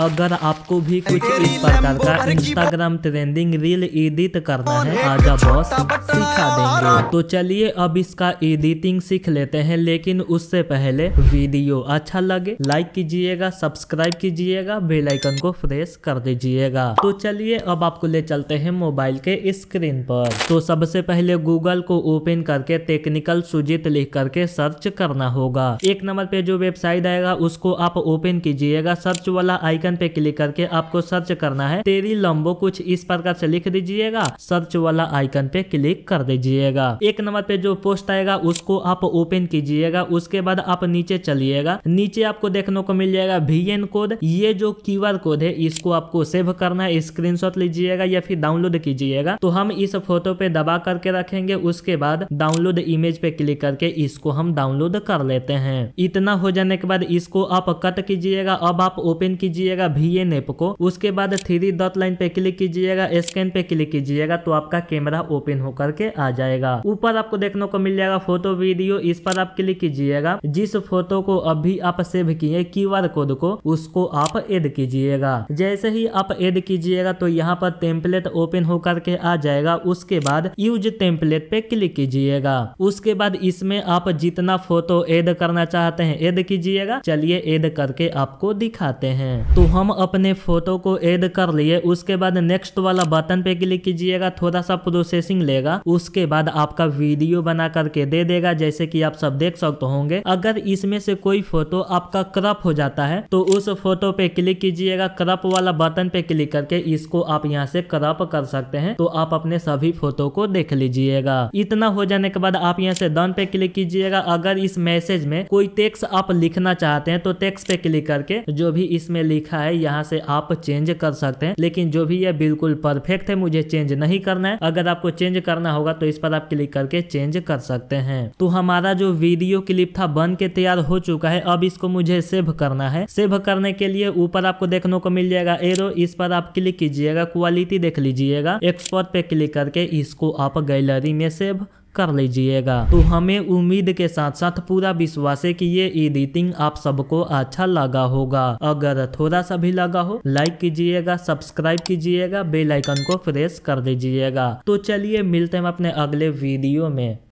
अगर आपको भी कुछ इस प्रकार का इंस्टाग्राम ट्रेंडिंग रील एडिट करना है आजा बॉस सिखा देंगे तो चलिए अब इसका एडिटिंग सीख लेते हैं लेकिन उससे पहले वीडियो अच्छा लगे लाइक कीजिएगा सब्सक्राइब कीजिएगा बेल आइकन को प्रेस कर दीजिएगा तो चलिए अब आपको ले चलते हैं मोबाइल के स्क्रीन पर तो सबसे पहले गूगल को ओपन करके टेक्निकल सुजीत लिख करके सर्च करना होगा एक नंबर पे जो वेबसाइट आएगा उसको आप ओपन कीजिएगा सर्च वाला आइकन आइकन पे क्लिक करके आपको सर्च करना है तेरी लंबो कुछ इस प्रकार से लिख दीजिएगा सर्च वाला आइकन पे क्लिक कर दीजिएगा एक नंबर पे जो पोस्ट आएगा उसको आप ओपन कीजिएगा उसके बाद आप नीचे चलिएगा नीचे आपको देखने को मिल जाएगा वी कोड ये जो क्यू कोड है इसको आपको सेव करना है स्क्रीन लीजिएगा या फिर डाउनलोड कीजिएगा तो हम इस फोटो पे दबा करके रखेंगे उसके बाद डाउनलोड इमेज पे क्लिक करके इसको हम डाउनलोड कर लेते हैं इतना हो जाने के बाद इसको आप कट कीजिएगा अब आप ओपन कीजिएगा कीजिएगा वी एन एप को उसके बाद थ्री डॉट लाइन पे क्लिक कीजिएगा स्कैन पे क्लिक कीजिएगा तो आपका कैमरा ओपन होकर के आ जाएगा ऊपर आपको देखने को मिल जाएगा फोटो वीडियो इस पर आप क्लिक कीजिएगा जिस फोटो को अभी आप सेव किए क्यू कोड को उसको आप एड कीजिएगा जैसे ही आप एड कीजिएगा तो यहाँ पर टेम्पलेट ओपन होकर के आ जाएगा उसके बाद यूज टेम्पलेट पे क्लिक कीजिएगा उसके बाद इसमें आप जितना फोटो एड करना चाहते हैं एड कीजिएगा चलिए एड करके आपको दिखाते हैं तो हम अपने फ़ोटो को ऐड कर लिए उसके बाद नेक्स्ट वाला बटन पे क्लिक कीजिएगा थोड़ा सा प्रोसेसिंग लेगा उसके बाद आपका वीडियो बना करके दे देगा जैसे कि आप सब देख सकते होंगे अगर इसमें से कोई फोटो आपका क्रप हो जाता है तो उस फोटो पे क्लिक कीजिएगा क्रप वाला बटन पे क्लिक करके इसको आप यहाँ से क्रप कर सकते हैं तो आप अपने सभी फोटो को देख लीजिएगा इतना हो जाने के बाद आप यहाँ से डन पे क्लिक कीजिएगा अगर इस मैसेज में कोई टेक्स आप लिखना चाहते हैं तो टेक्स पे क्लिक करके जो भी इसमें लिख लिखा है यहाँ से आप चेंज कर सकते हैं लेकिन जो भी ये बिल्कुल परफेक्ट है मुझे चेंज नहीं करना है अगर आपको चेंज करना होगा तो इस पर आप क्लिक करके चेंज कर सकते हैं तो हमारा जो वीडियो क्लिप था बन के तैयार हो चुका है अब इसको मुझे सेव करना है सेव करने के लिए ऊपर आपको देखने को मिल जाएगा एरो इस पर आप क्लिक कीजिएगा क्वालिटी देख लीजिएगा एक्सपोर्ट पे क्लिक करके इसको आप गैलरी में सेव कर लीजिएगा तो हमें उम्मीद के साथ साथ पूरा विश्वास है कि ये एडिटिंग आप सबको अच्छा लगा होगा अगर थोड़ा सा भी लगा हो लाइक कीजिएगा सब्सक्राइब कीजिएगा बेलाइकन को प्रेस कर दीजिएगा तो चलिए मिलते हैं अपने अगले वीडियो में